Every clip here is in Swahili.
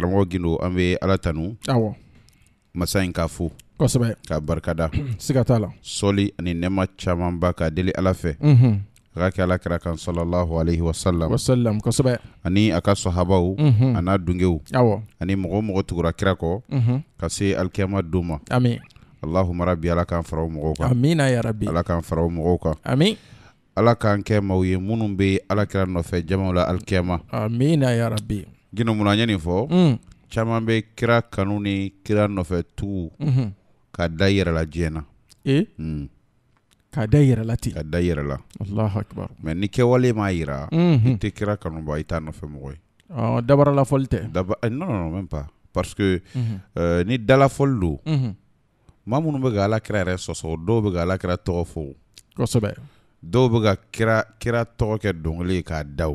karamɔgɔ gindo an alatanu, ala tanu awɔ masa in k'a fo kosɛbɛ k'a barikada siga t'a la sɔli ani nɛma camanba k'a deli ala fɛ a ka kɛ ala kira kan alaihi wasalam wasalam kosɛbɛ ani a ka sahabaw a n'a dungew awɔ ani mɔgɔ o mɔgɔ tugura kira kɔ ka se alikiyama don ma ami allahumma rabbi ala k'an fara o mɔgɔw kan amina ya rabbi ala k'an fara o mɔgɔw kan ami ala k'an kɛ maaw ye minnu bɛ alakira nɔfɛ jamaw la alikiyama amina ya rabbi Gindo mun an ye nin fɔ caman bɛ kira kanu ni kira nɔfɛ tugu ka da yɛrɛla diɲɛ na k'a da yɛrɛla ten ka da yɛrɛla mɛ ni kɛwale m'a jira i tɛ kira kanuba i t'a nɔfɛ mɔgɔ ye ah, dabaralafɔli tɛ daba eh, nɔnɔ pa parce que mm-hmm. eh, ni dalafɔli don maa minnu bɛ ka ala kira yɛrɛ sɔsɔ dɔw bɛ ka ala kira tɔgɔ fo kosɛbɛ dɔw bɛ ka kira tɔgɔ kɛ dɔnkili k'a da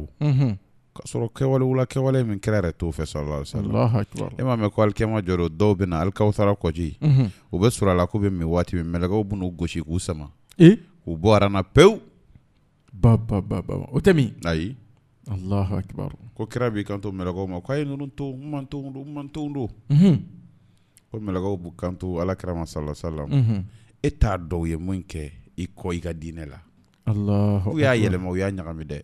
kasɔrɔ wula kɛwale min kɛra yɛrɛ t'o fɛ sɔrɔla e mhm. m'a mɛn ko alikɛma jɔrɔ dɔw bɛ na alikawusara kɔji u bɛ sɔrɔ a la k'u bɛ min waati min mɛlɛkɛw bɛ n'u gosi k'u sama u bɔ arana na pewu ba ba ba ba o tɛ min ayi alahu ko kira b'i kanto mɛlɛkɛw ma ko a ye ninnu to n man to n don n man to n don ko mɛlɛkɛw b'u kanto alakira ma sala sala mhm. e t'a dɔw ye mun kɛ i kɔ i ka diinɛ la u y'a yɛlɛma u y'a ɲagami dɛ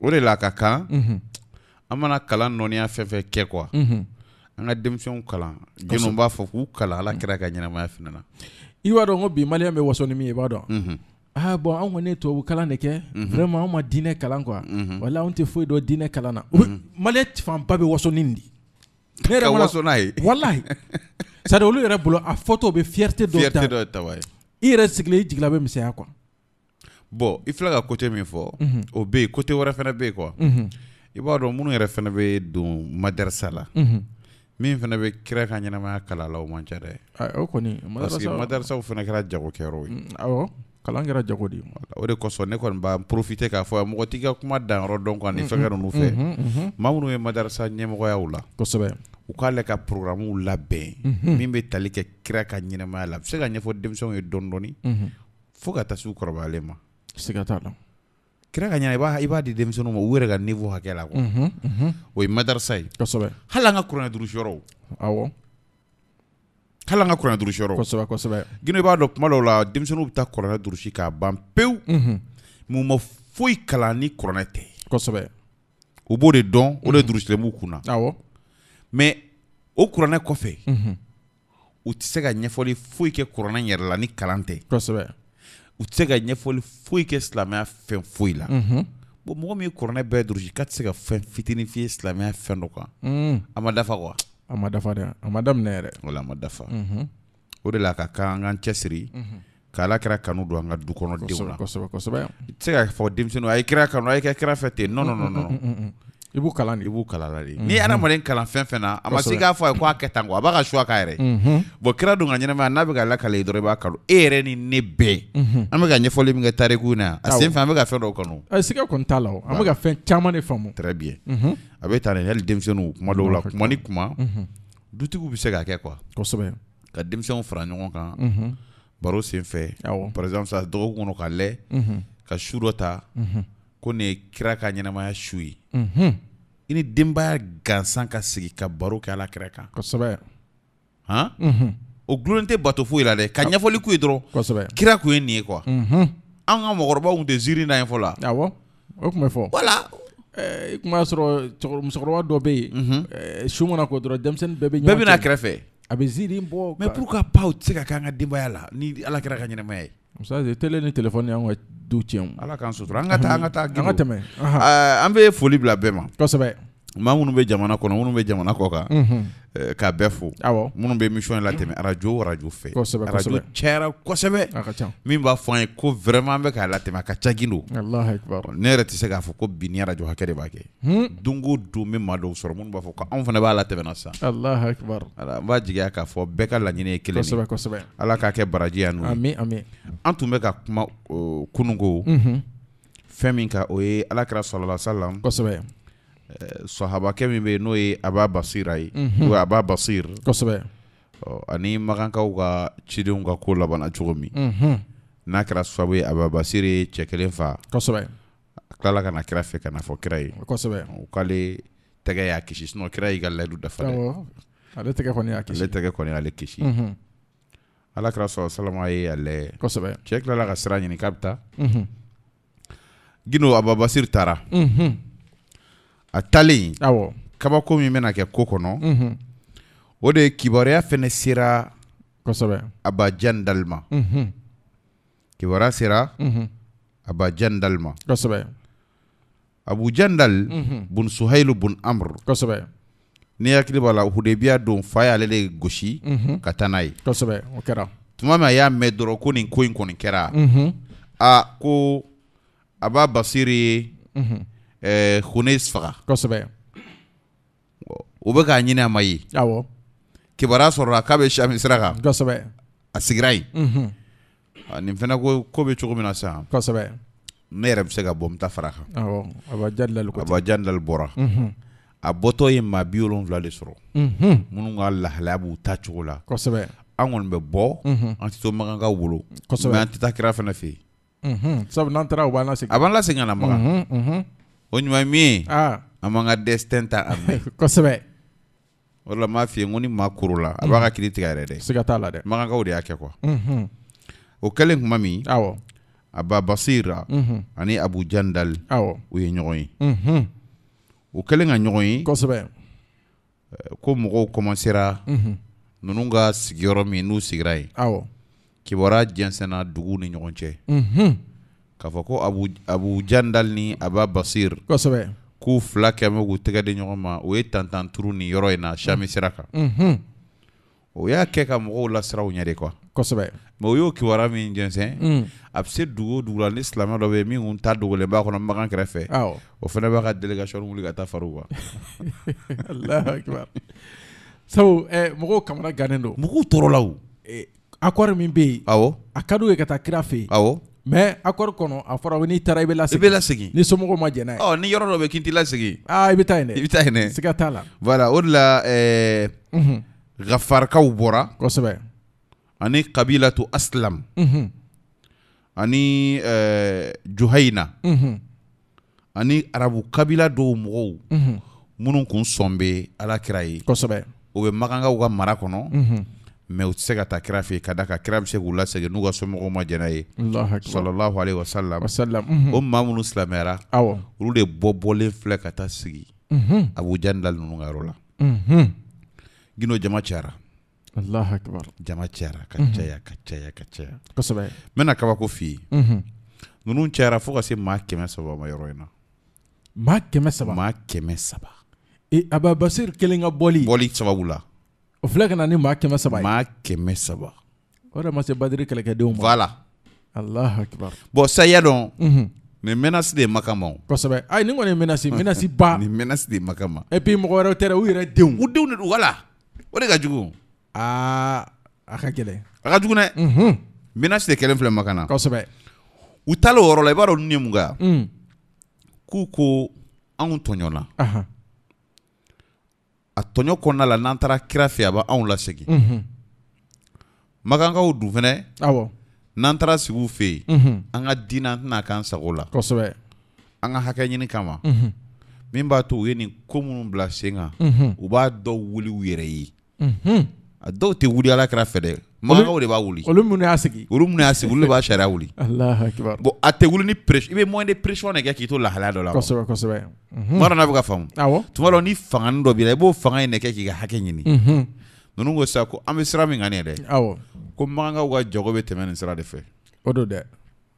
o de la ka kalan mhm. an mana kalan nɔniya fɛn fɛn kɛ kuwa mhm. an ka denmisɛnw kalan jɔnw b'a fɔ k'u kalan ala kira ka ɲɛnamaya fana na i b'a dɔn ko bi maliyɛn bɛ waso ni min ye i b'a dɔn mhm. aa ah, bɔn anw kɔni ye tubabu kalan de kɛ vraiment anw ma diinɛ kalan quoi wala anw tɛ foyi dɔn diinɛ kalan na maliyɛn fanba bɛ waso ni nin ne yɛrɛ waso n'a ye walahi c'est à dire olu yɛrɛ bolo a fɔtɔ bɛ fierté dɔ ta fierté dɔ ta wa i yɛrɛ sigilen i jigila bɛ misɛnya quoi bon i filɛ ka kote min fɔ o bɛ yen kote wɛrɛ fana be yen kuwa i b'a dɔn minnu yɛrɛ fana be don madarasa la min fana bɛ kira ka ɲɛnamaya kala la o man ca dɛ o kɔni parce que madarasaw fana kɛra jagokɛyɔrɔ ye awɔ kalan kɛra jago de ye o de kosɔn ne kɔni b'a profite k'a fɔ mɔgɔ t'i ka kuma danyɔrɔ dɔn kuwa nin fɛnkɛ ninnu fɛ maa minnu ye madarasa ɲɛmɔgɔyaw la kosɛbɛ u k'ale ka programmew labɛn min be tali kɛ kira ka ɲɛnamaya la a se ka ɲɛfɔ denmisɛnw ye dɔɔni dɔɔni fo ka taa se ma Siga mhm, mhm. t'a la kira ka ɲa i b'a i b'a di denmisɛnninw ma u yɛrɛ ka niveau hakɛ la quoi unhun unhun o ye madarasa ye kosɛbɛ hali an ka kuranɛ durusiyɔrɔw awɔ hali an ka kuranɛ durusiyɔrɔ kosɛbɛ kosɛbɛ Gindo i b'a dɔn kuma dɔw la denmisɛnninw bɛ taa kuranɛ durusi k'a ban pewu unhun mais u ma foyi kalan ni kuranɛ tɛ kosɛbɛ u b'o de dɔn o de durusilen b'u kunna awɔ mais o kuranɛ kɔfɛ unhun u tɛ se ka ɲɛfɔli foyi kɛ kuranɛ yɛrɛ la ni kalan tɛ kosɛbɛ u tɛ se ka ɲɛfɔli foyi kɛ silamɛya fɛn foyi la bon mɔgɔ min ye kuranɛ bɛɛ durusi k'a tɛ se ka fɛn fitinin f'i ye silamɛya fɛn dɔ kan mm. a ma dafa kuwa a ma dafa dɛ a ma daminɛ yɛrɛ wala a ma dafa o de la ka kan an k'an cɛsiri k'ala kɛra kanu don an ka du kɔnɔ denw la kosɛbɛ kosɛbɛ i tɛ se ka fɔ denmisɛnninw a ye kira kanu a ye kɛ kira fɛ ten non non non non mm, mm, i b'u kalan de i b'u kalala de mhm. ni adamaden kalan fɛn fɛn na a ma se k'a fɔ a ye k'a kɛ tan kuwa a b'a ka suwa k'a yɛrɛ ye mhm. kira don ka ɲɛnamaya n'a bɛ ka lakale dɔrɔn i b'a kalo e yɛrɛ ni ne bɛɛ mhm. an bɛ ka ɲɛfɔli min kɛ tariku na a sen fɛ an bɛ ka fɛn dɔw kanu siga kɔni t'a la an bɛ ka fɛn caman de faamu très bien a bɛ ta ni hali denmisɛnninw kuma dɔw la kuma ni kuma dutigiw bɛ se k'a kɛ kuwa kosɛbɛ ka denmisɛnw fara ɲɔgɔn kan baro sen fɛ par exemple sa dɔgɔkun kɔnɔ ka lɛ ka su dɔ ta ko nin ye kira ka ɲɛnamaya su ye i ni denbaya gansan ka sigi ka baro kɛ ala kɛra kan kosɛbɛ han mhm. o gulonnen tɛ bato foyi la dɛ ka ah. ɲɛfɔli k'u ye dɔrɔn kosɛbɛ kira kun ye nin ye kuwa mhm. anw ka mɔgɔkɔrɔbaw tun tɛ ziiri na ye fɔlɔ awɔ o tun bɛ fɔ wala i tun b'a sɔrɔ musokɔrɔba dɔ bɛ yen mhm. su mana ko dɔrɔn denmisɛnnin bɛɛ bɛ ɲɔgɔn bɛɛ bɛna kɛrɛfɛ a bɛ ziiri bɔ mɛ pourquoi pas u tɛ se ka kɛ an ka denbaya la ni ala kɛra ka ɲɛnɛmaya ye musaze tele ni telefɔni y'an ka du tiɲɛ ala k'an sutura an ka taa an ka taa an ka tɛmɛ an bɛ foli bila bɛɛ ma kosɛbɛ maa minnu bɛ jamana kɔnɔ minnu bɛ jamana kɔ kan k'a bɛɛ fo minnu bɛ émission latɛmɛ arajo arajo fɛ arajo cayara kosɛbɛ min b'a fɔ an ye ko vraiment an bɛ k'a latɛmɛ a ka cagin don ne yɛrɛ tɛ se k'a fɔ ko bi ni arajo hakɛ de b'a kɛ hmm? don o don n bɛ maa dɔw sɔrɔ minnu b'a fɔ ko anw fana b'a latɛmɛ sisan n b'a jigiya k'a fɔ bɛɛ ka laɲini ye kelen de ye Ala k'a kɛ baraji yan n'o ye an tun bɛ ka kuma kununko fɛn min kan o ye Alakira salalahu alehi wa salamu Eh, sahabakɛ min be n'o ye aba basira ye o aba basir mhm. kosɛbɛ oh, ani makankaw ka cidenw ka ko labana cogo min mhm. n'a kɛra sababu ye aba basir ye cɛ kelen fa kosɛbɛ a kana ka na kira fɛ ka fɔ kira ye kosɛbɛ k'ale tɛgɛ y'a kisi sinɔn kira y'i ka layidu dafa dɛ ale tɛgɛ kɔni y'a kisi ale tɛgɛ kɔni y'ale kisi ala kɛra sɔrɔ salama ye a lajɛ kosɛbɛ cɛ tilala ka sira ɲini k'a bɛ taa mhm. gindo ababasiri taara a talen kabako min bɛna kɛ ko kɔnɔ -hmm. o de kibaruya fɛnɛ sera kosɛbɛ abajan dali ma unhun kibaruya sera unhun abajan jan ma kosɛbɛ abujan mm -hmm. bun suhailu bun amr kosɛbɛ n'i hakili b'a la hudebiya don fa y'ale de gosi unhun ka taa n'a ye kosɛbɛ o kɛra tuma min a y'a mɛn dɔrɔn ko nin ko in kɔni kɛra -hmm. a ko a b'a basiri ye -hmm. Xunes faga. kosɛbɛ. u bɛ k'a ɲini a ma ye. awɔ. kibaruya sɔrɔla k'a bɛ Sami sira kan. kosɛbɛ. a sigira yen. nin fana ko ko bɛ cogo min na sisan. kosɛbɛ. ne yɛrɛ bɛ se ka bɔ n bɛ far'a kan. awɔ Abuja Dilali ko ten. Abuja bɔra. a bɔtɔ ye maa bi wolonwula de sɔrɔ. minnu ka lahalaya b'u ta cogo la. kosɛbɛ. an kɔni bɛ bɔ. an tɛ to Makan ka wolo. kosɛbɛ mais an tɛ taa kira fana fɛ yen. sabu n'an taara u b'an lasegin. a b'an lasegin ka na Makan. woni mami ah. a manga destin ta a mɛn kosɛbɛ m'a f'i ye ko kurula ka kiri tigɛ yɛrɛ dɛ siga t'a la dɛ makankaw de y'a kuwa o kɛlen kuma min awɔ ah, aba basira ani abu jandal awɔ ah, u ye ɲɔgɔn ye u kɛlen ka ɲɔgɔn ye kosɛbɛ ko mɔgɔw kɔmasera ninnu ka n'u sigrai. Awo. awɔ kibaruya jɛnsɛnna ni ɲɔgɔn k'a fɔ ko abu, abu jandal ni aba basir kosɛbɛ k'u fila kɛmɛ k'u tɛgɛ di ɲɔgɔn ma o ye tantan turu ni yɔrɔ in na shami mm. Mm-hmm. sira kan mm -hmm. o y'a kɛ ka mɔgɔw lasiraw ɲɛ de kuwa kosɛbɛ mɛ o y'o kibaruya min jɛnsɛn mm. a bɛ se dugu o dugu la ni silamɛ dɔ bɛ yen min kun ta dogolen b'a kɔnɔ makan kɛrɛfɛ oh. o fana b'a ka délégation wuli ka taa far'u kan sabu eh, mɔgɔw kamana gannen don mɔgɔw tɔɔrɔ la o eh, accord min bɛ yen awɔ a ka ye ka taa kira fɛ yen Mɛ a kɔrɔɔri kɔnɔ a fɔra n'i taara i bɛ la i bɛ la ni somɔgɔw ma jɛnɛ ni yɔrɔ dɔ bɛ kin t'i la segin i bɛ taa i bɛ taa siga t'a la o de la gafarikaw bɔra kosɛbɛ ani kabila to alilamu mm-hmm. ani euh, juhaina na mm-hmm. ani arabu kabila dɔw mɔgɔw minnu tun sɔn ala ye kosɛbɛ o bɛ makankaw ka mara kɔnɔ mm-hmm. mɛ u tɛ se ka taa kira fɛ ka da ka kira bɛ se k'u lasegin n'u ka somɔgɔw ma jɛnɛ ye sɔlɔlahu alayhi wa salam o maa minnu silamɛyara olu de bɔ bɔlen filɛ ka taa sigi abuja ni lali ninnu ka yɔrɔ la gindo jama cayara jama cayara ka caya ka caya ka caya kosɛbɛ n bɛna kabako f'i ye ninnu cayara fo ka se maa mhm. kɛmɛ saba ma yɔrɔ in na maa kɛmɛ saba maa kɛmɛ saba ee ababasiri kelen ka bɔli bɔli sababu la وفي الاخر انا معاك كم سبعة معاك كم سبعة ورا ما سبادري كلا كدوم فالا الله اكبر بو سيالون nin menace de makama o kosɛbɛ ayi nin kɔni ye menace menace ba nin ah, mhm. menace de makama et puis mɔgɔ wɛrɛw tɛra u yɛrɛ denw u denw de wala. wala o de ka jugu aa a ka gɛlɛn a ka jugu dɛ menace de kelen filɛ makana kosɛbɛ u taalen o yɔrɔ la i e b'a dɔn ninnu ye mun k'u ko anw a tɔɲɔ kɔnɔna la n'an taara kira fɛ a bɛ anw lasegin unhun makankaw dun fɛnɛ awɔ n'an taara sigi u fɛ yen an ka diinɛ an tɛna k'an sago la kosɛbɛ an ka hakɛ ɲini kama unhun min b'a to u ye nin ko minnu bila sen kan u b'a wuli u yɛrɛ ye a dɔw tɛ wuli ala kira fɛ dɛ maga de b'a wuli olu minnu y'a sigi olu minnu y'a sigi olu de b'a sariya wuli alahu akibaru bon a tɛ wuli ni pression i bɛ moyen de pression de kɛ k'i to lahalaya dɔ la kosɛbɛ kosɛbɛ tuma dɔ n'a bɛ ka faamu awɔ tuma dɔ ni fanga dɔ b'i la i b'o fanga in de kɛ k'i ka hakɛ ɲini ninnu ko sisan ko an bɛ sira min kan nin ye dɛ awɔ ko makankaw ka jago bɛ tɛmɛ nin sira de fɛ o don dɛ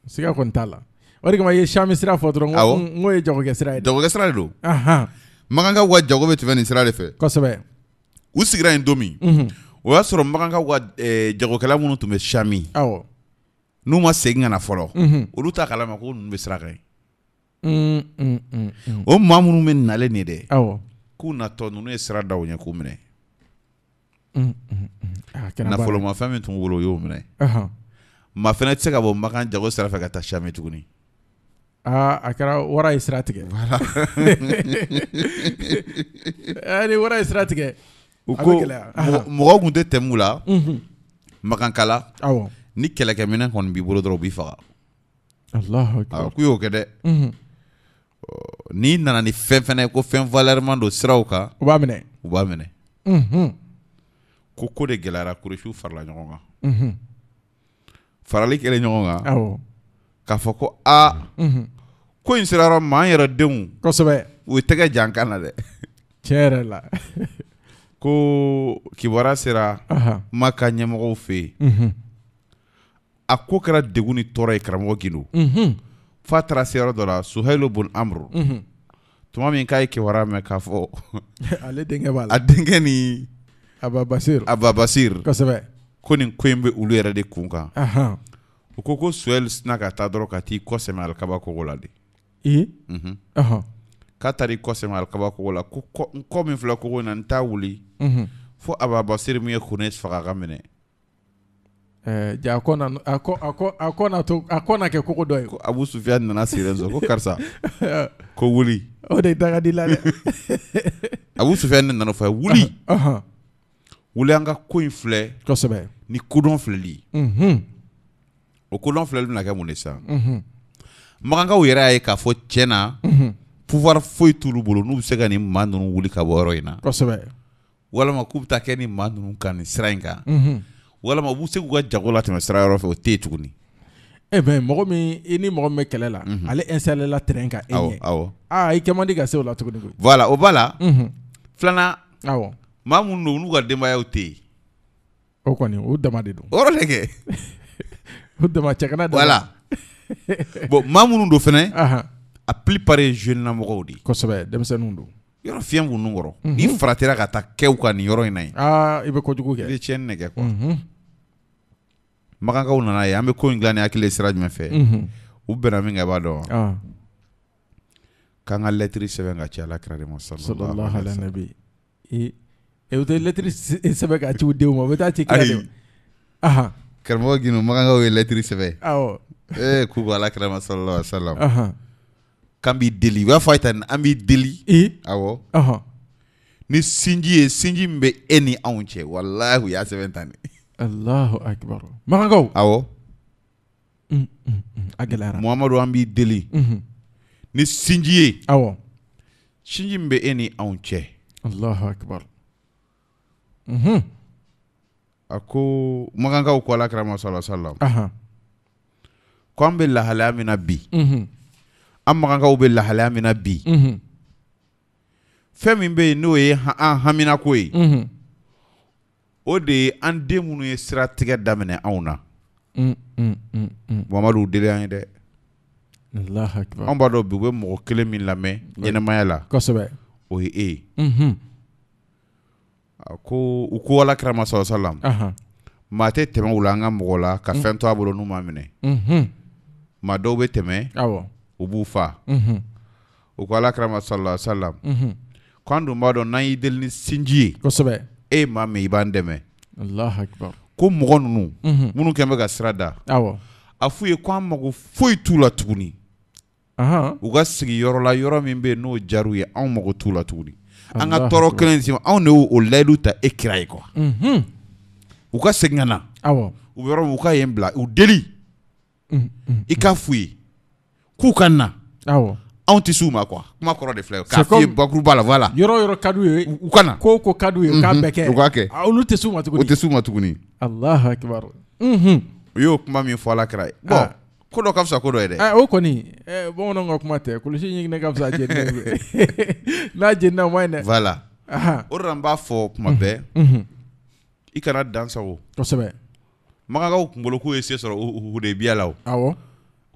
siga kɔni t'a la o de kama i ye sami sira fɔ dɔrɔn n ko ye jagokɛ sira ye jagokɛ sira de don makankaw ka jago bɛ tɛmɛ nin sira de fɛ kosɛbɛ u sigira yen don min mhm. o y'a sɔrɔ kaw ka eh, jagokɛla minnu tun bɛ sami n'u ma segin kana fɔlɔ olu t'a kalama ko ninnu bɛ siraka ye mm, mm, mm, o maa minnu bɛ nalen nin dɛ k'u natɔ ninnu ye sira da u ɲɛ k'u minɛ ah, nafolomafɛn min tun wolo o y'o minɛ maa fana tɛ se ka bɔ makan jago sira fɛ ka taa sami tuguni aa ah, a kɛra wara ye sira tigɛ ni wara ye sira tigɛ u ko mɔgɔ tun tɛ tɛmɛ la magankala ni kɛlɛkɛminɛ kɔni b'i bolo dɔrɔn u b'i faga k'u y'o kɛ dɛ n'i nana ni fɛn fana ye ko fɛn valɛrɛman don siraw kan u b'a minɛ u b'a minɛ ko ko de gɛlɛyara kurusiw farala ɲɔgɔn kan farali kɛra ɲɔgɔn kan k'a fɔ ko aa ko in sera yɔrɔ min ma an yɛrɛ denw kosɛbɛ u ye tɛgɛ jan kan na dɛ tiɲɛ yɛrɛ la ko kibara sera ma ka ɲɛmɔgɔw fɛ yen mhm. a ko kɛra degun ni tɔɔrɔ ye mhm. bun amru mhm. tuma min k'a ye kibara mɛn k'a fɔ ale denkɛ b'a la ni ababasir ababasir kosɛbɛ ko nin ko in bɛ olu yɛrɛ de kun kan u ko ko suhailu k'a taar'i kɔ sɛmɛ alikabakogo la ko n kɔ min filɛ kogo in na n t'a wuli mhm. fo ababasiri min ye kunes faga ka minɛ eh, ja a kɔ na kɛ kogo dɔ ye abu sufiya nana siren sɔ ko karisa ko wuli o de daga di la dɛ abu sufiya ne nana fɔ ye wuli wuli an ka ko in filɛ kosɛbɛ ni kodɔn filɛli mhm. o kodɔn filɛli bɛna kɛ mun de sisan makankaw yɛrɛ y'a ye k'a fɔ tiɲɛ na pouvoir foi tout le boulot nous c'est ka man nous voulons wuli ka bɔ yɔrɔ in na kosɛbɛ walama k'u bɛ taa kɛ nin maa ninnu kan nin sira in kan walama b'u se k'u ka jago la tɛmɛ sira yɔrɔ fɛ o tɛ yen tuguni e bɛ mɔgɔ ni mɔgɔ min bɛ kɛlɛ la la terrain kan ah ah ah aa i kɛ man di ka se o voilà au b'a la filanan awɔ maa minnu don nous n'u ka denbayaw tɛ yen o kɔni o dama de au o yɔrɔ de voilà bon maa minnu nous fait a plus jeune na ye di de ye kosɛbɛ denmisɛnninw don yɔrɔ fiɲɛ b'u nun kɔrɔ mhm. n'i fratera ka taa kɛw ka ni yoro in ah ibe ko i ke kojugu chen ne ke ko mm -hmm. maka ka nana ye an bɛ ko in dilan ni hakili ye sira jumɛn fɛ mhm. u bɛnna min kɛ i b'a dɔn wa k'an ka lɛtiri sɛbɛn ka ci ala kira de ma sallallahu alaihi wa nabi e e u tɛ lɛtiri se venga cha u de mo beta bɛ taa ci kira kermo ma ahan karamɔgɔ ginu makankaw ye lɛtiri sɛbɛn awɔ ee eh, k'u ba la kira ma sallallahu alaihi wa sallam k'an b'i deli u b'a fɔ a ye tan an b'i deli. i e? awɔ. ɔhɔn. Uh-huh. ni sinji ye sinji min bɛ e ni anw cɛ walahi u y'a sɛbɛn tan de. alahu akibaru. makankaw. awɔ. Mm, mm, mm. a gɛlɛyara. muhamadu an b'i deli. -hmm. ni sinji ye. awɔ. sinji min bɛ e ni anw cɛ. alahu akibaru. -hmm. a ko makankaw ko alakira masala salam. Uh -huh. ko an bɛ lahalaya min na bi. -hmm. an makankaw bɛ lahalaya min na bi fɛn min bɛ yen n'o ye an haminako ye o de ye an den minnu ye siratigɛ daminɛ anw na mamadu deli an ye dɛ an b'a dɔn bi u bɛ mɔgɔ kelen min lamɛn ɲɛnɛmaya la o ye e ye mhm. a ko u ko ala kirama sɔrɔ salam maa tɛ tɛmɛ u la an ka mɔgɔ la ka mm. fɛn to a bolo n'u mhm. m'a minɛ maa dɔw bɛ tɛmɛ Ubufa, b'u mm-hmm. fa o ko alakirama sala salam mm-hmm. ko an dun b'a dɔn n'an y'i deli ni sinji ye kosɛbɛ e ye maa min i b'an dɛmɛ ko mɔgɔ ninnu minnu kɛn bɛ ka ye mago la tuguni u ka sigi yɔrɔ la yɔrɔ min bɛ n'o jar'u ye ya anw mago t'u la tuguni an ka tɔɔrɔ kelen sima anw de ta e kira ye u ka segin ka u yɔrɔ u ka u deli k'u ka na awɔ ah anw ah, tɛ s'u ma quoi kuma kɔrɔ de filɛ k'a f'i ye bakuruba la voilà yɔrɔ yɔrɔ kadu ye u ka na ko ko ka ye mhm. k'a bɛɛ kɛ u k'a kɛ ah, olu tɛ s'u ma tuguni o tɛ s'u ma tuguni alahu akibaru unhun mhm. u y'o kuma min fɔ ala kira ye bɔn ko dɔ ka fisa ko dɔ ye dɛ o kɔni eh, bamananw ka kuma tɛ kulusi ɲiginɛ ka fisa jenina n'a jenina o ma ɲi dɛ voilà o de la n b'a fɔ kuma mhm. bɛɛ i kana dansago kosɛbɛ magakaw kunkolo k'u ye se sɔrɔ hudebiya la o awɔ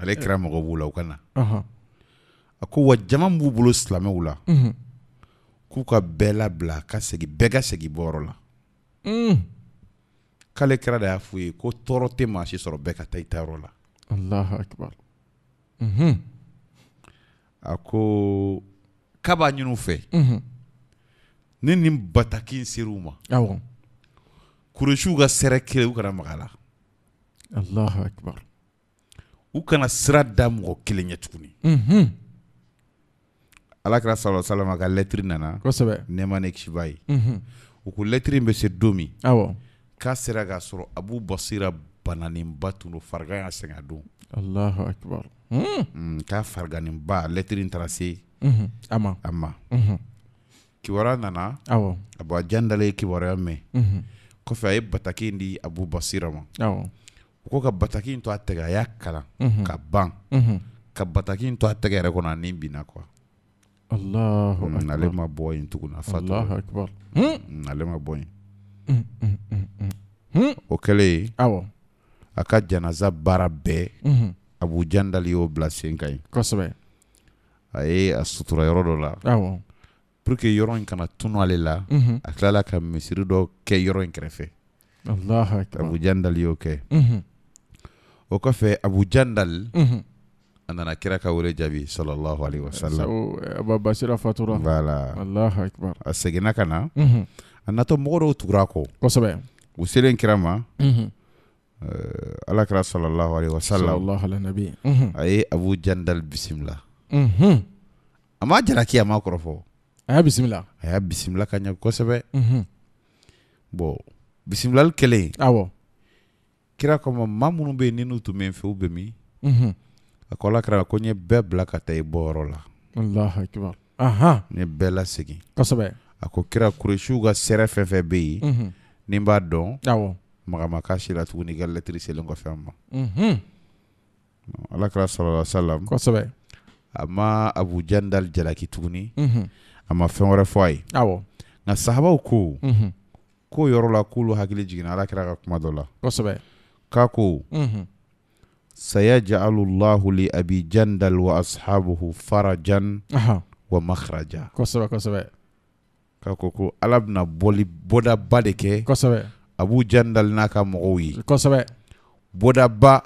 ale kɛra mɔgɔ b'u la u ka na a ko wa jama b'u bolo silamɛw la k'u ka bɛɛ labila ka segin bɛɛ ka bɔyɔrɔ la mm. k'ale kɛra y'a f'u ye ko tɔɔrɔ tɛ maa si sɔrɔ bɛɛ ka taa i tayɔrɔ la a ko k'a b'a ɲini fɛ ne ni bataki in u ma ka sɛrɛ kelen u u kana sira da mɔgɔ kelen ɲɛ tuguni unhun alakira sala salama ka lɛtiri nana kosɛbɛ nɛma ne kisiba ye unhun u ko lɛtiri bɛ se don min awɔ k'a sera k'a sɔrɔ abu basira bananinba tun do farigan y'a sɛgɛn a don alahu akibaru hmm, k'a fariganinba lɛtiri in taara se unhun a ma a ma unhun kibaruya nana awɔ abu ajan dalen ye kibaruya mɛn unhun kɔfɛ a ye bataki in di abu basira ma awɔ u ko ka bataki in to a tɛgɛ a y'a kalan mhm. ka ban mhm. ka bataki in to a tɛgɛ yɛrɛ kɔnɔ ani binna kuwa ale ma bɔ yen tuguni a ma bɔ yen o kɛlen a ka janaza baara bɛɛ mhm. abujan y'o bila sen ka yen kosɛbɛ a ye a sutura yɔrɔ dɔ la pour que yɔrɔ in kana tunu ale la a tilala ka misiri dɔ kɛ yɔrɔ in kɛrɛfɛ abu dali y'o kɛ o kɔfɛ abu jandal mhm. a nana kira ka wele jaabi sallallahu alaihi wasallam ababasira eh, fatura voilà allah akbar a seginna ka na mhm. a natɔ mɔgɔ dɔw tugura a kɔ kosɛbɛ u selen kira ma mhm. eh, ala kira sallallahu alaihi wasallam a ye abu jandal bisimila a ma jaraki a ma kɔrɔfɔ a y'a bisimila a y'a bisimila ka ɲɛ kosɛbɛ bɔn bisimilali kelen awɔ kira kama maa minnu bɛ yen n'u tun bɛ n fɛ u bɛ min a ko ala kira ko n ye bɛɛ bila ka taa i bɔyɔrɔ la n ye bɛɛ lasegin a ko kira kuresiw ka sɛrɛ fɛn fɛn bɛ yen ni n b'a dɔn magama k'a si la tuguni i ka lɛtiri selen kɔfɛ a ma ala kira sɔrɔla salam kosɛbɛ a ma abujan dali jalaki tuguni a ma fɛn wɛrɛ fɔ a ye nka sahabaw ko k'o yɔrɔ la k'olu hakili jiginna ala kira ka kuma dɔ la kosɛbɛ kaku mm-hmm. saya ja'alullahu li abi jandal wa ashabuhu farajan Aha. wa makhraja kosɛbɛ kosɛbɛ k'a ko ko ala bɛna bɔli bɔdaba abu jandal naka ka mɔgɔw ye kosɛbɛ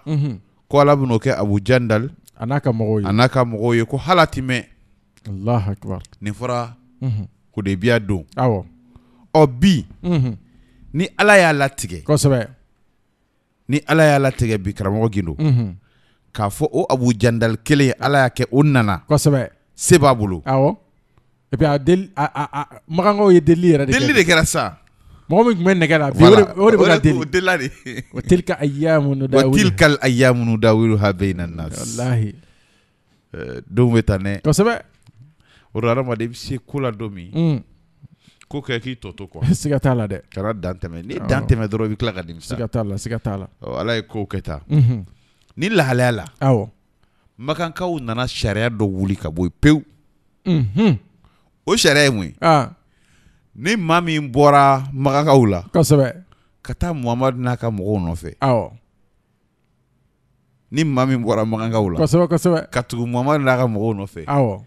mm-hmm. ko ala ke abu jandal Anaka n'a Anaka mɔgɔw ko halatime. ti mɛn allahu akbar nin fɔra mm-hmm. ko mm-hmm. ni alaya latike. latigɛ kosɛbɛ ni ala y'a latigɛ bi karamo gindo k'a fo o abu Jandal kele ala y'a ke sebabulu. Awo, kosɛbɛ se b'a bolo et puis a del a a a makankaw ye deli yɛrɛ de kɛ de kera sa mo mi men bɛ la bi o de ba ka deli wa tilka ayyamun dawilu wa tilka ayyamun dawilu ha bayna nas wallahi euh, denw bɛ taa nɛ o de hadamaden se kula domi mm. ko kɛ k'i tɔ to kuwa siga t'a la dɛ kana dan tɛmɛ ni dan tɛmɛ dɔrɔn i bɛ tila ka nimisa siga t'a la siga t'a la ala ye kow kɛ tan ni lahalaya la awɔ makankaw nana sariya dɔ wuli ka bɔ yen pewu o sariya ye mun ye ah. ni maa min bɔra makankaw la kosɛbɛ ka taa muhamadu n'a ka mɔgɔw nɔfɛ awɔ ah, oh. ni maa min bɔra makankaw la kosɛbɛ kosɛbɛ ka tugu muhamadu n'a ka mɔgɔw nɔfɛ awɔ ah, oh.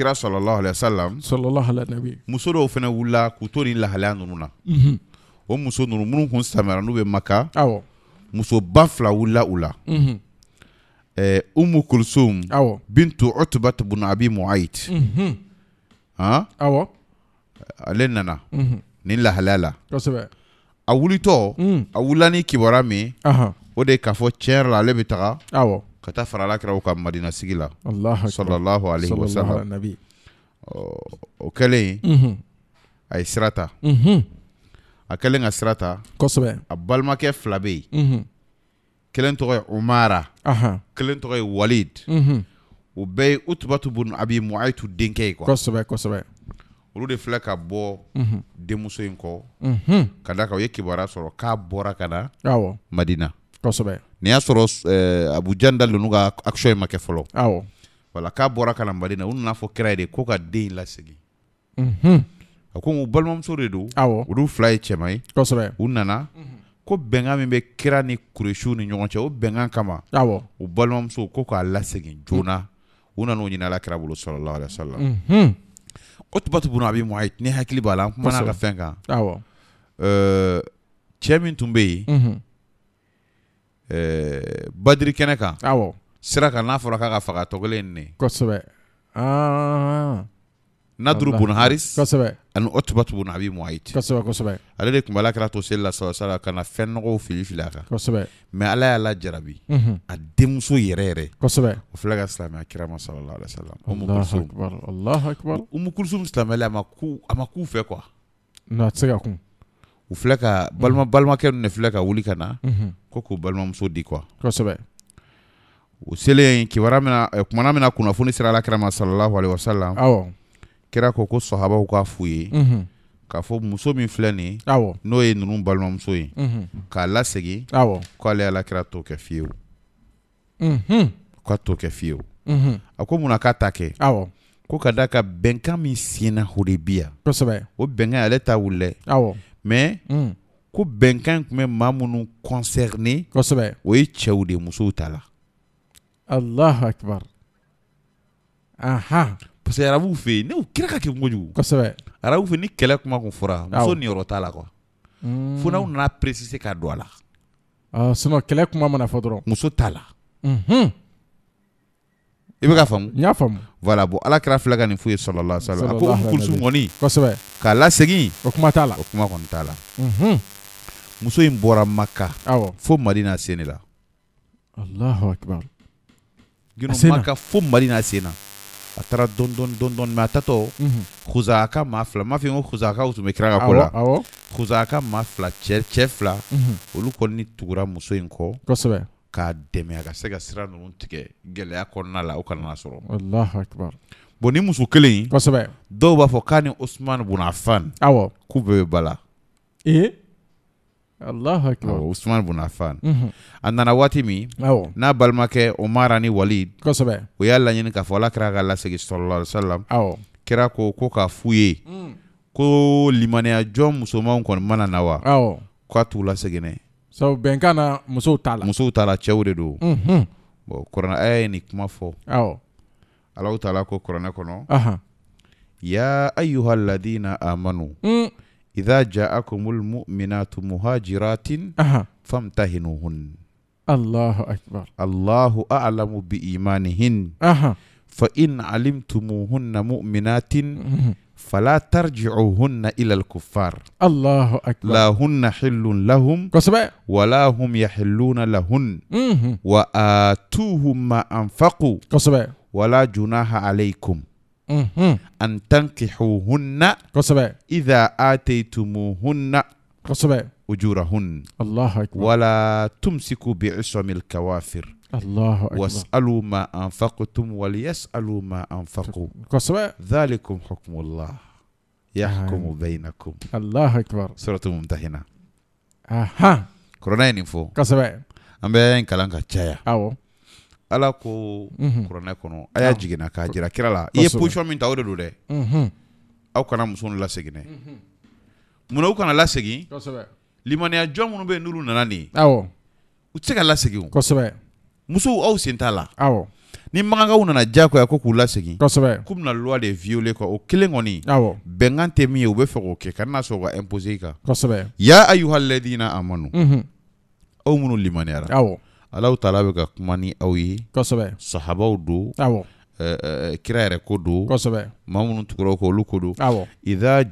kira sallallahu alaihi wasallam sallallahu alaihi nabi muso dɔw fana wulila k'u to nin lahalaya ninnu na o muso ninnu minnu kun samara n'u bɛ maka awɔ muso ba fila wulila u la ɛɛ umu kulsum awɔ bintu utubat bun abi muayit han awɔ ale nana nin lahalaya la kosɛbɛ a wulitɔ a wulila ni kibaruya min o de k'a fɔ tiɲɛ yɛrɛ la ale bɛ taga awɔ kata farala kira o ka madina sigi la salallahu alaihi wasalam o kɛlen a ye sira ta a kɛlen ka sira ta kosɛbɛ a balimakɛ fila bɛ yen kelen tɔgɔ ye umara kelen tɔgɔ ye walid o bɛɛ ye utubatu bunu abi muayitu denkɛ ye kosɛbɛ kosɛbɛ olu de filɛ ka bɔ denmuso in kɔ ka da kan u ye kibaruya sɔrɔ k'a bɔra ka na madina kosɛbɛ ni y'a sɔrɔ eh, abujan dalennu ka action ma kɛ fɔlɔ wala k'a bɔra ka na madina mhm. u nana fɔ kira ye de ko ka den in lasegin unhun a ko u balimamuso de do awɔ olu fila ye cɛman ye kosɛbɛ u nana mm -hmm. ko bɛnkan min bɛ kira ni kuresiw ni ɲɔgɔn cɛ o bɛnkan kama awɔ u balimamuso ko k'a lasegin joona u nana o ɲini ala kira bolo sɔrɔla ala sɔrɔla unhun utbatu bunu abi muayit ne hakili b'a la an kumana a ka fɛn kan awɔ ɛɛ eh, cɛ min tun bɛ mhm. yen unhun badiri kɛnɛ kan awɔ sira kan n'a fɔra k'a ka faga tɔgɔlen in ne kosɛbɛ naduru bun haris kosɛbɛ ani otubatu bun abi muayit kosɛbɛ kosɛbɛ ale de kunbala kɛra to seli la sala sala ka na fɛn nɔgɔw fili fili a kan kosɛbɛ mɛ ala y'a lajarabi a denmuso yɛrɛ yɛrɛ kosɛbɛ o filɛ ka silamɛya kira ma sallallahu alaihi wasallam umu kulsum silamɛya a a ma ku fɛ quoi non a tɛ se ka kun Mm-hmm. Mm-hmm. u eh, filɛ mm-hmm. ka balima balimakɛ nu de filɛ ka wuli ka na ko k'u balimamuso di kuwa kosɛbɛ u selen kibaruya mina ɛ, kumana mina kunnafoni sira la kirama salalahu alehi wasallam awɔ kira ko ko sɔhabaw k'a f'u ye unhun, k'a fɔ muso min filɛ nin ye, awɔ n'o ye ninnu balimamuso ye k'a lasegin awɔ k'ale alakira t'o kɛ fiyewu unhun, k'a t'o kɛ fiyewu unhun, a ko munna k'a ta kɛ awɔ ko ka da ka bɛnkan min senna o o bɛnkan ale ta wuli mais mm. ko bɛnkan tun bɛ maa minnu concerné kosɛbɛ o ye cɛw de musow ta la allahu akbar aha parce que arabuw fɛ yen ne kira ka kɛ kojugu kosɛbɛ arabuw fɛ ni kɛlɛ kuma kun fɔra muso niyɔrɔ t'a la quoi mm. fo n'aw nana préciser ka don a la uh, sinon kɛlɛ kuma mana fɔ dɔrɔn muso t'a la mm -hmm i bɛ ka faamu. y'a voilà bon ala la fila ka nin f'u ye sɔlɔlɔ sɔlɔ a ko umu kulusu mɔni. kosɛbɛ. k'a lasegin. o kuma t'a la. o kuma t'a la. muso in bɔra maka. awɔ fo madina sen la. alahu akbar a maka fo madina sen na. a taara dɔɔni dɔɔni ma tato mɛ a tatɔ. kuzaa ka maa fila n m'a fɔ i ye ko la. awɔ ka maa fila cɛ cɛ fila. K'a dɛmɛ a ka se ka sira ninnu tigɛ gɛlɛya kɔnɔna la o kana sɔrɔ bon ni muso kelen dɔw b'a fɔ k'a ni osumani Bonaffan k'u bɛɛ bɛ ba la e? Usumani Bonaffan mhm. a nana waati min n'a balimakɛ Omar ani Walid o y'a laɲini k'a fɔ Ala kira ka lasegi salalahu alehi wasalam kira ko ko k'a f'u ye mm. ko limaniyajɔ musomanw kɔni mana na wa k'a t'u ne so bɛnkan musow ta la musow ta la cɛw de don bɔn kuranɛ aya ye nin kuma fɔ awɔ alaw ta la ko kuranɛ kɔnɔ ya ayuha alladina amanu idha ja'akumul mu'minatu muhajiratin famtahinuhun allahu akbar allahu a'lamu biimanihin fa in alimtumuhunna mu'minatin فلا ترجعوهن إلى الكفار الله أكبر لا هن حل لهم ولا هم يحلون لهن وآتوهم ما أنفقوا ولا جناح عليكم أن تنكحوهن إذا آتيتموهن أجورهن الله أكبر ولا تمسكوا بعصم الكوافر الله أكبر واسألوا ما أنفقتم وليسألوا ما أنفقوا ذلكم حكم الله يحكم آه. بينكم الله أكبر سورة ممتحنة أها كورونا ينفو كسبا أمبا ينكالان كتشايا أو ala ko kuranɛ kɔnɔ a y'a jiginna k'a jira kira la i ye posiyɔn min ta o de do dɛ aw kana musow laseginɛ munna u kana lasegin limaniya jɔn minnu bɛ yen n'olu nana nin ye u tɛ se ka lasegin o kosɛbɛ musow aw sen t'a la awɔ ni magakaw nana jagoya ko k'u lasegin kosɛbɛ k'u bɛna loi de viole kɔ o kelen kɔni awɔ bɛnkan tɛ min ye u bɛ fɛ eh, eh, k'o kɛ kana sɔrɔ ka i kan kosɛbɛ ya ayuhaladina amanu unhun aw minnu limaniyara awɔ alaw taala bɛ ka kuma ni aw ye kosɛbɛ sahabaw don awɔ kira yɛrɛ ko don kosɛbɛ maa minnu tugura kɔ olu ko don awɔ idha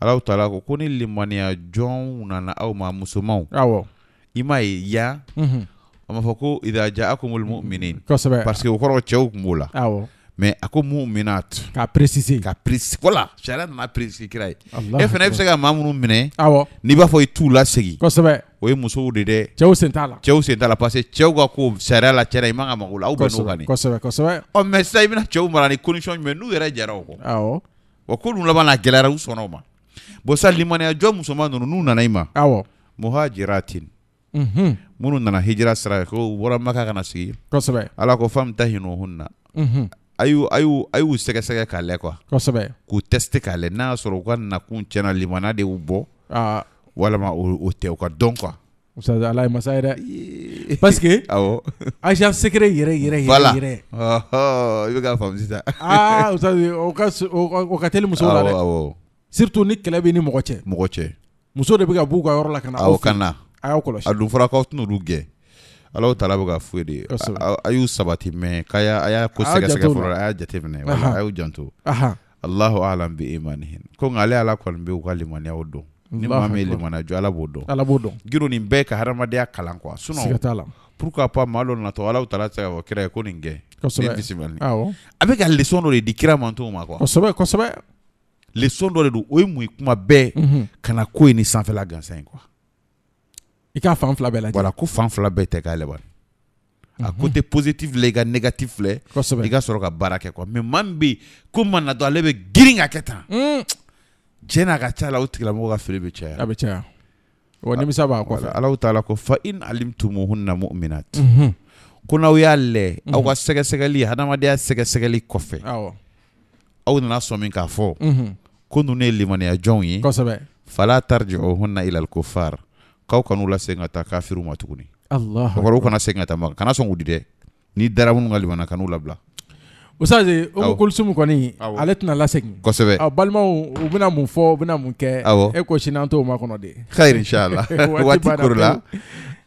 alaw taala mhm. ko ko ni limaniya jɔnw nana aw ma musomanw awɔ ma imay ya mhm. oma fɔ ko idha ja'akumul mu'minin kosɛbɛ parce que o kɔrɔ cɛw kun b'o la awɔ mais a ko mu'minat k'a préciser ka préciser voilà sariya nana préciser kira ye e fana i bɛ se ka maa minnu minɛ awɔ n'i b'a fɔ i t'u lasegin kosɛbɛ o ye musow de dɛ cɛw sen t'a la cɛw sen t'a la parce que cɛw ka ko sariya la cɛ la i man ka mago la aw bɛn n'o kan de kosɛbɛ kosɛbɛ ɔ mais sisan i bɛna cɛw mara ni condition jumɛn n'u yɛrɛ jɛra o kɔ awɔ wa ko ninnu laban na a gɛlɛyara u sɔnna o ma bon sisan limaniya jɔ musoman ninnu n'u nana i ma awɔ muhajiratin minnu mm-hmm. nana hijira sira ko wɔɔrɔ maka kana sigi kosɛbɛ ala ko fam ta hinɛ hunna mm-hmm. ayu ayu ayu y'u a y'u sɛgɛsɛgɛ k'a lɛ kuwa kosɛbɛ k'u tɛsite k'a lɛ n'a y'a sɔrɔ u ka nakun tiɲɛna limana de y'u bɔ ah. walama o tɛ u ka dɔn kuwa Oustaz Ala ye masa ye dɛ parce que awɔ agent secret yɛrɛ yɛrɛ yɛrɛ voilà Oh, i bɛ k'a faamu Ah, Ustaz, Oustaz o ka o teli musow la dɛ awɔ awɔ ni kɛlɛ bɛ ni mɔgɔ cɛ mɔgɔ cɛ muso de bɛ b'u ka yɔrɔ a y'aw kɔlɔsi a dun fɔra k'aw t'olu gɛn alaw taala bɛ ka foyi de a y'u sabati mɛ k'a y'a a y'a ko sɛgɛsɛgɛ fɔlɔ a y'a jateminɛ wala a y'u janto alahu alam bi imanihin ko nka ale ala kɔni bɛ u ka limaniyaw dɔn ni maa min ye limaniya jɔ ala b'o dɔn ala b'o dɔn gindo nin bɛɛ ka hadamadenya kalan quoi sinon siga t'a la pourquoi pas maa dɔ natɔ alaw taala tɛ se k'a fɔ kira ye ko nin gɛn kosɛbɛ ni bisimila ni awɔ a bɛ ka leçon dɔ de di kira ma ntɔn ma quoi kosɛbɛ kosɛbɛ leçon dɔ de don o ye mun ye kuma bɛɛ kana ko in ni sanfɛla gansan ye quoi i ka fan fila bɛɛ lajɛ wala ko fan fila bɛɛ tɛ k'a laban a mhm. côté positif filɛ i ka négatif filɛ i ka sɔrɔ ka baara kɛ quoi mais maa min bɛ yen ko mana dɔn ale bɛ girin ka kɛ tan cɛ mm. n'a ka ca la o tigilamɔgɔ ka feere bɛ caya a bɛ caya wa ah, nimisa b'a kɔfɛ alaw t'a taala ko fa in alimtumuhunna mu'minat mhm. ko n'aw y'a lɛ mhm. aw ka sɛgɛsɛgɛli hadamadenya sɛgɛsɛgɛli kɔfɛ aw nana sɔn min k'a fɔ ko ninnu ye limaniya jɔnw ye fala tarji'uhunna ila al-kuffar k'aw kan'u lasegin ta kafiru e ma tuguni o kɔrɔ u kana segin ka ma kana songu dide n'i dara minnu ka limana kan'u labla Osaze o kolosumu kɔni aletna tɛna lasegin kosebe aw balimaw u bɛna mun fo u bɛna mun kɛ e ko shinanto an de. khair inshallah wati kurla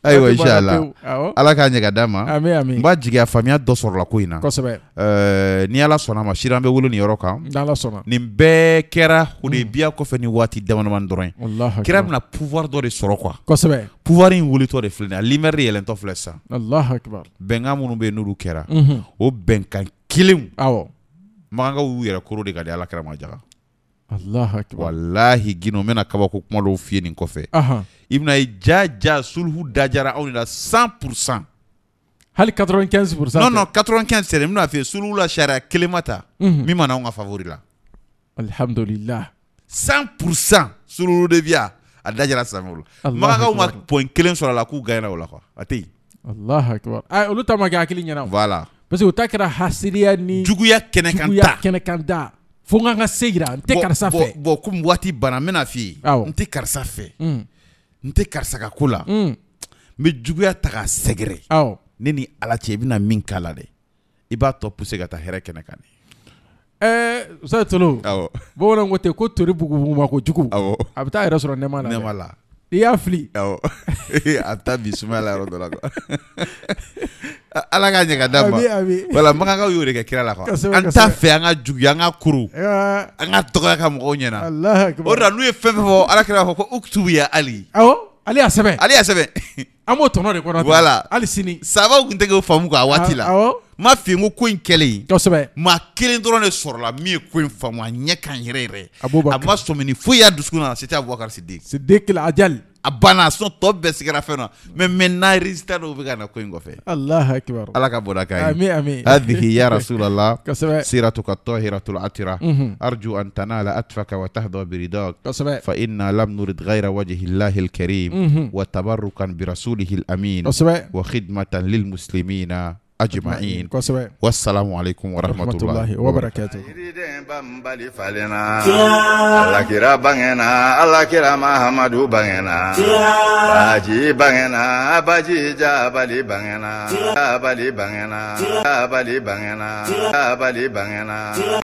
ayiwa inshallah ala k'a ɲɛga d'a ma n b'a jigiya faamuya dɔ sɔrɔla ko in na eh, ni ala sɔnna ma sira an bɛ wolo nin yɔrɔ kan nin bɛɛ kɛra hudebiya kɔfɛ ni waati damadamani dɔrɔn ye kira bɛna pouvoir dɔ de sɔrɔ kuwa pouvoir in wulitɔ de filɛ a limɛri de yɛlɛntɔ filɛ sisan bɛnkan minnu bɛ n'olu kɛra o bɛnkan kelenw makankaw y'u yɛrɛ koro de ka di alakira ma jaga walahi gindo n bɛna kabako kuma dɔw f'i nin kɔfɛ Ibnaïdja jaja Sulhu Dajara Aounida 100%. hali 95% non non 95 c'est mna fait Sulhu la sharia kelemata mi mhm. mana on favori la alhamdulillah 100% Sulhu de via a dajara samul maka uma point kelen sur la ku gaina wala quoi allah akbar ay ah, olu ta maga akili nyana voilà parce que utakira hasiria ni juguya kenekanta juguya kenekanta fo nga nga segira nte karisa fɛ bon comme waati bana n f'i nte n n tɛ karisa ka ko la n bɛ juguya ta k'a sɛgɛrɛ ne ni ala cɛ i bena min k'a la dɛ i b'a tɔ puse ka taa hɛrɛ kɛnɛ kan de ɛɛ sa tolo bamananw ko ten ko tori bugubuguma ko jugu a bɛ taa yɛrɛ sɔrɔ nɛma nɛma la I y'a fili a ta bi sumaya la yɔrɔ dɔ la quoi Ala k'a ɲɛ ka d'an ma ami ami voilà Makankaw y'o de kɛ kira la quoi kosɛbɛ kosɛbɛ an t'a fɛ an ka juguya an ka koron eh, eh, eh. an ka dɔgɔya ka mɔgɔw ɲɛna Alahu akibaru o de la n'u ye fɛn fɛn fɔ Alakira b'a fɔ ko uktubu ya Ali awɔ ale y'a sɛbɛn ale y'a sɛbɛn an b'o tɔnɔ de kɔnɔ voilà hali sini sabaw tun tɛ k'o faamu k'a waati la awɔ n ma f'i ye n ko ko in kɛlen kosɛbɛ maa kelen dɔrɔn de sɔrɔla min ye ko in faamu a ɲɛ kan yɛrɛ yɛrɛ a b'o ba a ma sɔmi ni foyi y'a dusukun na c'était Abubakar Sidiki Sidiki Ajali abana sɔn tɔ bɛɛ sigira fɛn na mɛ maintenant résultat dɔw bɛ ka na ko in kɔfɛ alahu akibaru ala ka bɔda ka ye ami ami hadihi ya rasulallah kosɛbɛ siratuka tahiratul atira arju an tanala atfaka wa tahda biridak kosɛbɛ fa inna lam nurid ghayra wajhi llahi alkarim wa tabarukan bi rasulihi alamin kosɛbɛ wa khidmatan lilmuslimina ajma'in kosɛbɛ wasalaamu aleykum warahmatulahi wabarakatu. alakira bangena alakira mahamadu bangena baji bangena abaji jabali bangena jabali bangena jabali bangena jabali bangena.